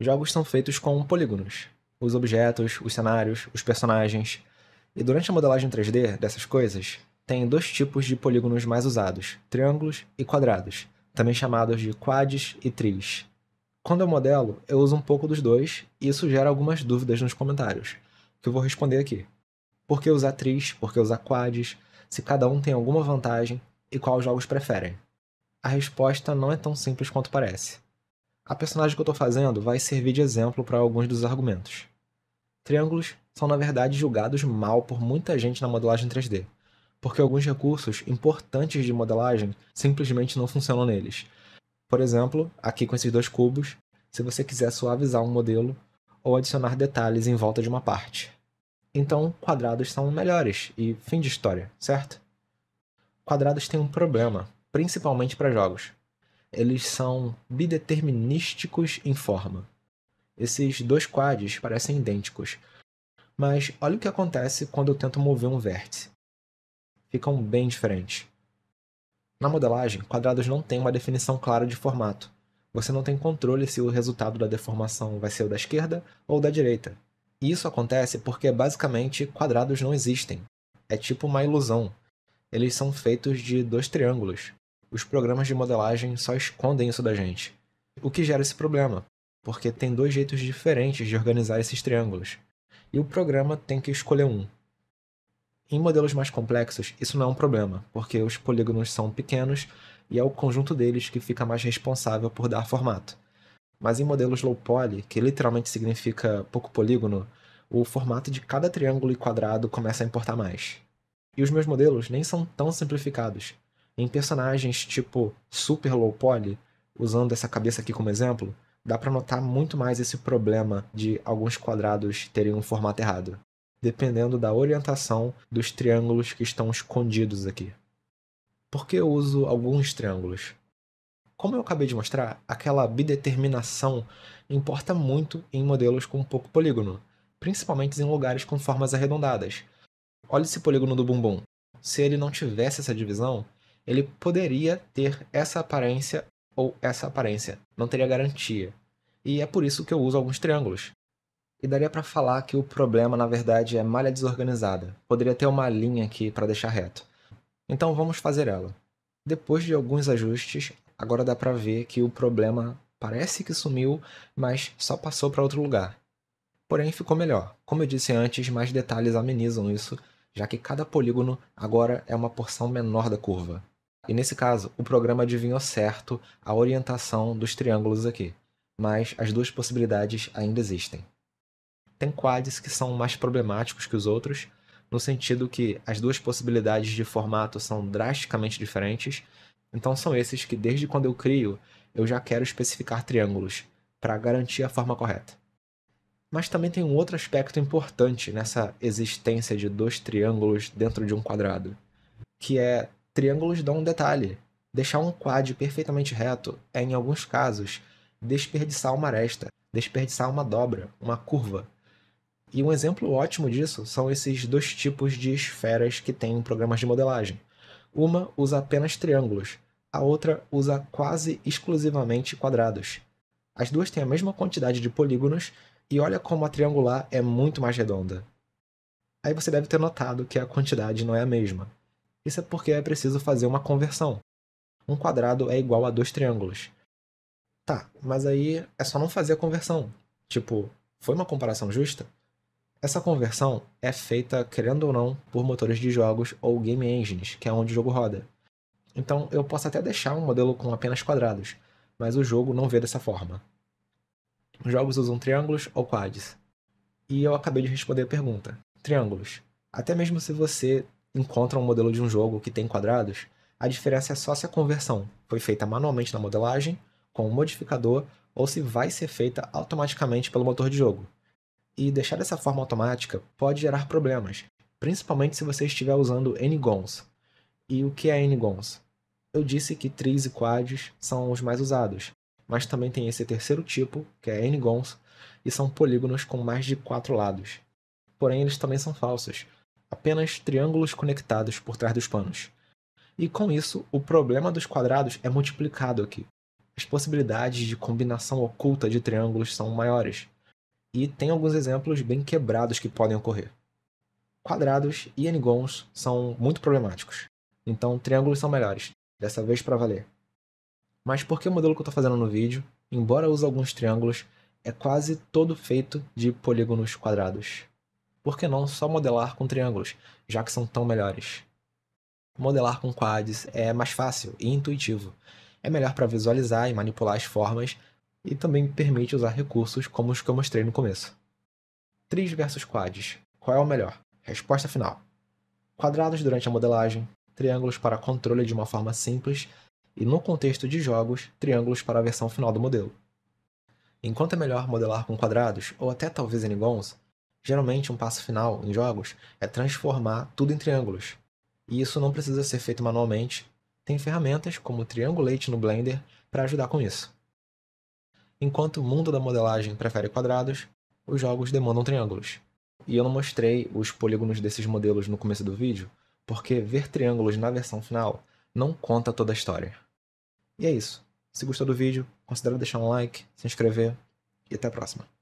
Jogos são feitos com polígonos, os objetos, os cenários, os personagens. E durante a modelagem 3D dessas coisas, tem dois tipos de polígonos mais usados: triângulos e quadrados, também chamados de quads e tris. Quando eu modelo, eu uso um pouco dos dois e isso gera algumas dúvidas nos comentários, que eu vou responder aqui. Por que usar tris? Por que usar quads? Se cada um tem alguma vantagem e quais jogos preferem? A resposta não é tão simples quanto parece. A personagem que eu estou fazendo vai servir de exemplo para alguns dos argumentos. Triângulos são, na verdade, julgados mal por muita gente na modelagem 3D, porque alguns recursos importantes de modelagem simplesmente não funcionam neles. Por exemplo, aqui com esses dois cubos, se você quiser suavizar um modelo ou adicionar detalhes em volta de uma parte. Então, quadrados são melhores e fim de história, certo? Quadrados têm um problema, principalmente para jogos eles são bideterminísticos em forma. Esses dois quads parecem idênticos, mas olha o que acontece quando eu tento mover um vértice. Ficam bem diferentes. Na modelagem, quadrados não têm uma definição clara de formato. Você não tem controle se o resultado da deformação vai ser o da esquerda ou da direita. E isso acontece porque, basicamente, quadrados não existem. É tipo uma ilusão. Eles são feitos de dois triângulos, os programas de modelagem só escondem isso da gente. O que gera esse problema, porque tem dois jeitos diferentes de organizar esses triângulos, e o programa tem que escolher um. Em modelos mais complexos, isso não é um problema, porque os polígonos são pequenos e é o conjunto deles que fica mais responsável por dar formato. Mas em modelos low poly, que literalmente significa pouco polígono, o formato de cada triângulo e quadrado começa a importar mais. E os meus modelos nem são tão simplificados, em personagens tipo Super Low Poly, usando essa cabeça aqui como exemplo, dá para notar muito mais esse problema de alguns quadrados terem um formato errado, dependendo da orientação dos triângulos que estão escondidos aqui. Por que eu uso alguns triângulos? Como eu acabei de mostrar, aquela bideterminação importa muito em modelos com pouco polígono, principalmente em lugares com formas arredondadas. Olha esse polígono do bumbum. Se ele não tivesse essa divisão, ele poderia ter essa aparência ou essa aparência, não teria garantia. E é por isso que eu uso alguns triângulos. E daria para falar que o problema, na verdade, é malha desorganizada. Poderia ter uma linha aqui para deixar reto. Então vamos fazer ela. Depois de alguns ajustes, agora dá para ver que o problema parece que sumiu, mas só passou para outro lugar. Porém, ficou melhor. Como eu disse antes, mais detalhes amenizam isso, já que cada polígono agora é uma porção menor da curva. E nesse caso, o programa adivinhou certo a orientação dos triângulos aqui, mas as duas possibilidades ainda existem. Tem quads que são mais problemáticos que os outros, no sentido que as duas possibilidades de formato são drasticamente diferentes, então são esses que desde quando eu crio, eu já quero especificar triângulos, para garantir a forma correta. Mas também tem um outro aspecto importante nessa existência de dois triângulos dentro de um quadrado, que é Triângulos dão um detalhe. Deixar um quad perfeitamente reto é, em alguns casos, desperdiçar uma aresta, desperdiçar uma dobra, uma curva. E um exemplo ótimo disso são esses dois tipos de esferas que tem em programas de modelagem. Uma usa apenas triângulos, a outra usa quase exclusivamente quadrados. As duas têm a mesma quantidade de polígonos e olha como a triangular é muito mais redonda. Aí você deve ter notado que a quantidade não é a mesma. Isso é porque é preciso fazer uma conversão. Um quadrado é igual a dois triângulos. Tá, mas aí é só não fazer a conversão. Tipo, foi uma comparação justa? Essa conversão é feita, querendo ou não, por motores de jogos ou game engines, que é onde o jogo roda. Então eu posso até deixar um modelo com apenas quadrados, mas o jogo não vê dessa forma. Os jogos usam triângulos ou quads. E eu acabei de responder a pergunta. Triângulos. Até mesmo se você encontra um modelo de um jogo que tem quadrados, a diferença é só se a conversão foi feita manualmente na modelagem, com um modificador, ou se vai ser feita automaticamente pelo motor de jogo. E deixar dessa forma automática pode gerar problemas, principalmente se você estiver usando N-GONs. E o que é N-GONs? Eu disse que tris e quads são os mais usados, mas também tem esse terceiro tipo, que é N-GONs, e são polígonos com mais de quatro lados. Porém, eles também são falsos, apenas triângulos conectados por trás dos panos. E com isso, o problema dos quadrados é multiplicado aqui. As possibilidades de combinação oculta de triângulos são maiores. E tem alguns exemplos bem quebrados que podem ocorrer. Quadrados e n-gons são muito problemáticos. Então, triângulos são melhores, dessa vez para valer. Mas por que o modelo que eu estou fazendo no vídeo, embora use alguns triângulos, é quase todo feito de polígonos quadrados. Por que não só modelar com triângulos, já que são tão melhores? Modelar com quads é mais fácil e intuitivo. É melhor para visualizar e manipular as formas e também permite usar recursos como os que eu mostrei no começo. Tris versus quads. Qual é o melhor? Resposta final. Quadrados durante a modelagem, triângulos para controle de uma forma simples e, no contexto de jogos, triângulos para a versão final do modelo. Enquanto é melhor modelar com quadrados, ou até talvez n-gons, Geralmente, um passo final em jogos é transformar tudo em triângulos. E isso não precisa ser feito manualmente, tem ferramentas como o Triangulate no Blender para ajudar com isso. Enquanto o mundo da modelagem prefere quadrados, os jogos demandam triângulos. E eu não mostrei os polígonos desses modelos no começo do vídeo, porque ver triângulos na versão final não conta toda a história. E é isso. Se gostou do vídeo, considere deixar um like, se inscrever e até a próxima.